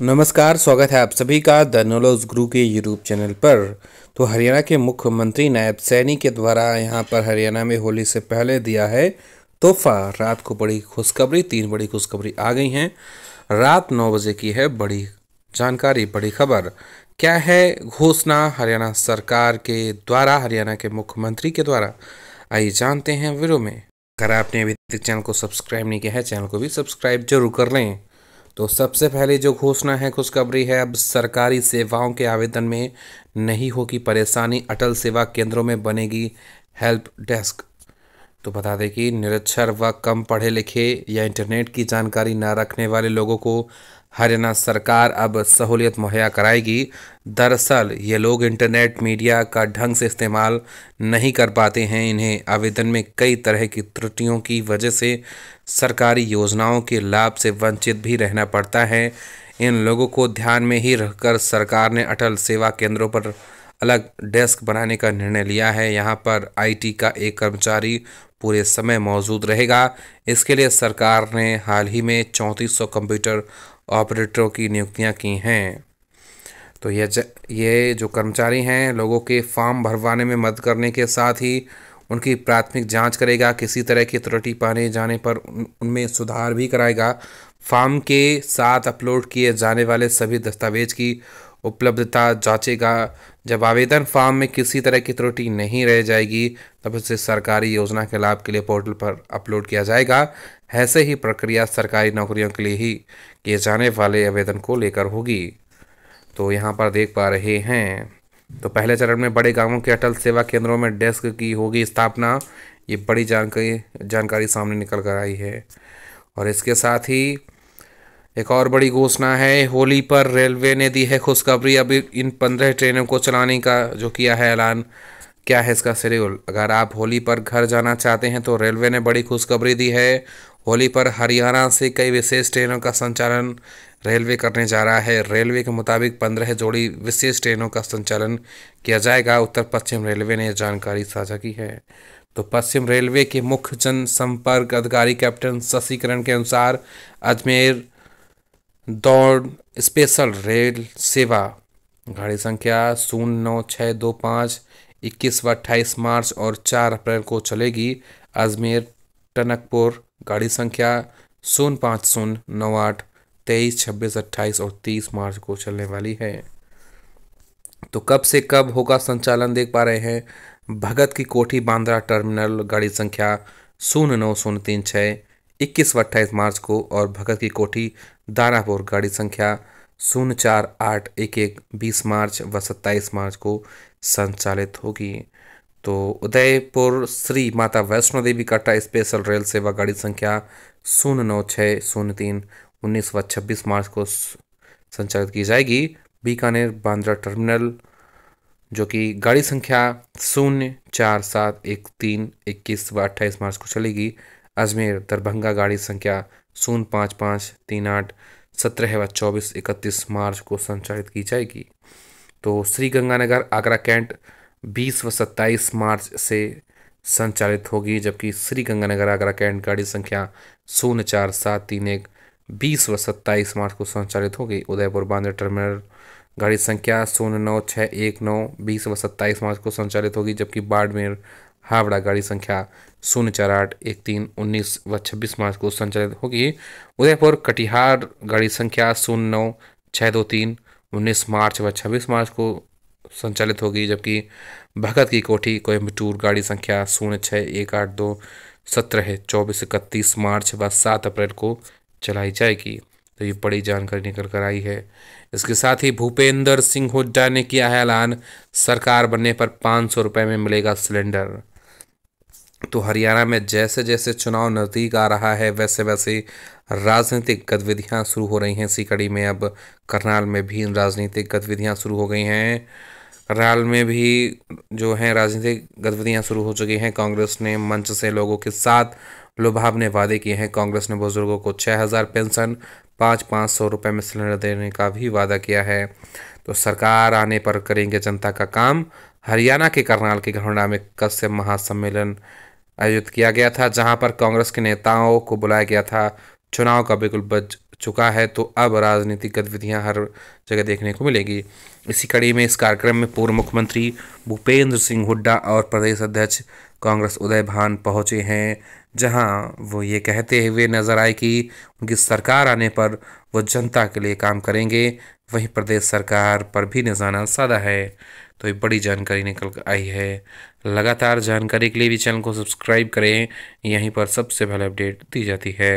नमस्कार स्वागत है आप सभी का द नोलोज गुरु के यूट्यूब चैनल पर तो हरियाणा के मुख्यमंत्री नायब सैनी के द्वारा यहाँ पर हरियाणा में होली से पहले दिया है तोहफा रात को बड़ी खुशखबरी तीन बड़ी खुशखबरी आ गई हैं रात नौ बजे की है बड़ी जानकारी बड़ी खबर क्या है घोषणा हरियाणा सरकार के द्वारा हरियाणा के मुख्यमंत्री के द्वारा आइए जानते हैं वीडियो में अगर आपने अभी तक चैनल को सब्सक्राइब नहीं किया है चैनल को भी सब्सक्राइब जरूर कर लें तो सबसे पहले जो घोषणा है खुशखबरी है अब सरकारी सेवाओं के आवेदन में नहीं होगी परेशानी अटल सेवा केंद्रों में बनेगी हेल्प डेस्क तो बता दें कि निरक्षर व कम पढ़े लिखे या इंटरनेट की जानकारी ना रखने वाले लोगों को हरियाणा सरकार अब सहूलियत मुहैया कराएगी दरअसल ये लोग इंटरनेट मीडिया का ढंग से इस्तेमाल नहीं कर पाते हैं इन्हें आवेदन में कई तरह की त्रुटियों की वजह से सरकारी योजनाओं के लाभ से वंचित भी रहना पड़ता है इन लोगों को ध्यान में ही रखकर सरकार ने अटल सेवा केंद्रों पर अलग डेस्क बनाने का निर्णय लिया है यहाँ पर आईटी का एक कर्मचारी पूरे समय मौजूद रहेगा इसके लिए सरकार ने हाल ही में चौंतीस कंप्यूटर ऑपरेटरों की नियुक्तियां की हैं तो यह ये जो कर्मचारी हैं लोगों के फॉर्म भरवाने में मदद करने के साथ ही उनकी प्राथमिक जांच करेगा किसी तरह की त्रुटि पाने जाने पर उनमें सुधार भी कराएगा फॉर्म के साथ अपलोड किए जाने वाले सभी दस्तावेज की उपलब्धता जांचेगा जब आवेदन फॉर्म में किसी तरह की त्रुटि नहीं रह जाएगी तब उसे सरकारी योजना के लाभ के लिए पोर्टल पर अपलोड किया जाएगा ऐसे ही प्रक्रिया सरकारी नौकरियों के लिए ही किए जाने वाले आवेदन को लेकर होगी तो यहाँ पर देख पा रहे हैं तो पहले चरण में बड़े गांवों के अटल सेवा केंद्रों में डेस्क की होगी स्थापना ये बड़ी जानकारी जानकारी सामने निकल कर आई है और इसके साथ ही एक और बड़ी घोषणा है होली पर रेलवे ने दी है खुशखबरी अभी इन पंद्रह ट्रेनों को चलाने का जो किया है ऐलान क्या है इसका शेड्यूल अगर आप होली पर घर जाना चाहते हैं तो रेलवे ने बड़ी खुशखबरी दी है होली पर हरियाणा से कई विशेष ट्रेनों का संचालन रेलवे करने जा रहा है रेलवे के मुताबिक पंद्रह जोड़ी विशेष ट्रेनों का संचालन किया जाएगा उत्तर पश्चिम रेलवे ने जानकारी साझा की है तो पश्चिम रेलवे के मुख्य जनसंपर्क अधिकारी कैप्टन शशिकरण के अनुसार अजमेर दौड़ स्पेशल रेल सेवा गाड़ी संख्या शून्य नौ छः दो पाँच इक्कीस व अट्ठाईस मार्च और चार अप्रैल को चलेगी अजमेर टनकपुर गाड़ी संख्या शून्य पाँच शून्य नौ आठ तेईस छब्बीस अट्ठाईस और तीस मार्च को चलने वाली है तो कब से कब होगा संचालन देख पा रहे हैं भगत की कोठी बांद्रा टर्मिनल गाड़ी संख्या शून्य नौ शून्य तीन छः इक्कीस व अट्ठाईस मार्च को और भगत की कोठी दानापुर गाड़ी संख्या शून्य चार आठ एक एक बीस मार्च व सत्ताईस मार्च को संचालित होगी तो उदयपुर श्री माता वैष्णो देवी कट्टा स्पेशल रेल सेवा गाड़ी संख्या शून्य नौ छः शून्य तीन उन्नीस व छब्बीस मार्च को संचालित की जाएगी बीकानेर बांद्रा टर्मिनल जो कि गाड़ी संख्या शून्य चार सात एक तीन इक्कीस व अट्ठाईस मार्च को चलेगी अजमेर दरभंगा गाड़ी संख्या शून्य पाँच पाँच तीन आठ सत्रह व चौबीस इकतीस मार्च को संचालित की जाएगी तो श्री गंगानगर आगरा कैंट बीस व सत्ताईस मार्च से संचालित होगी जबकि श्री गंगानगर आगरा कैंट गाड़ी संख्या शून्य चार सात तीन एक बीस व सत्ताईस मार्च को संचालित होगी उदयपुर बांद्रा टर्मिनल गाड़ी संख्या शून्य नौ छः एक नौ बीस व सत्ताईस मार्च को संचालित होगी जबकि बाड़मेर हावड़ा गाड़ी संख्या शून्य चार आठ एक तीन उन्नीस व छब्बीस मार्च को संचालित होगी उदयपुर कटिहार गाड़ी संख्या शून्य नौ छः दो तीन उन्नीस मार्च व छब्बीस मार्च को संचालित होगी जबकि भगत की कोठी कोयम्बटूर गाड़ी संख्या शून्य छः एक आठ दो सत्रह चौबीस इकतीस मार्च व सात अप्रैल को चलाई जाएगी तो ये बड़ी जानकारी निकल कर आई है इसके साथ ही भूपेंद्र सिंह हुड्डा ने किया है ऐलान सरकार बनने पर पाँच सौ रुपये में मिलेगा सिलेंडर तो हरियाणा में जैसे जैसे चुनाव नज़दीक आ रहा है वैसे वैसे राजनीतिक गतिविधियां शुरू हो रही हैं सीकड़ी में अब करनाल में भी राजनीतिक गतिविधियां शुरू हो गई हैं करनाल में भी जो हैं राजनीतिक गतिविधियां शुरू हो चुकी हैं कांग्रेस ने मंच से लोगों के साथ लुभावने वादे किए हैं कांग्रेस ने बुजुर्गों को छः हज़ार पेंशन पाँच पाँच सौ रुपये में सिलेंडर देने का भी वादा किया है तो सरकार आने पर करेंगे जनता का काम हरियाणा के करनाल के घरोंडा में कश्यप महासम्मेलन आयोजित किया गया था जहां पर कांग्रेस के नेताओं को बुलाया गया था चुनाव का बिल्कुल बच चुका है तो अब राजनीतिक गतिविधियां हर जगह देखने को मिलेगी इसी कड़ी में इस कार्यक्रम में पूर्व मुख्यमंत्री भूपेंद्र सिंह हुड्डा और प्रदेश अध्यक्ष कांग्रेस उदय भान पहुँचे हैं जहां वो ये कहते हुए नजर आए कि उनकी सरकार आने पर वो जनता के लिए काम करेंगे वहीं प्रदेश सरकार पर भी निशाना सादा है तो ये बड़ी जानकारी निकल कर आई है लगातार जानकारी के लिए भी चैनल को सब्सक्राइब करें यहीं पर सबसे पहले अपडेट दी जाती है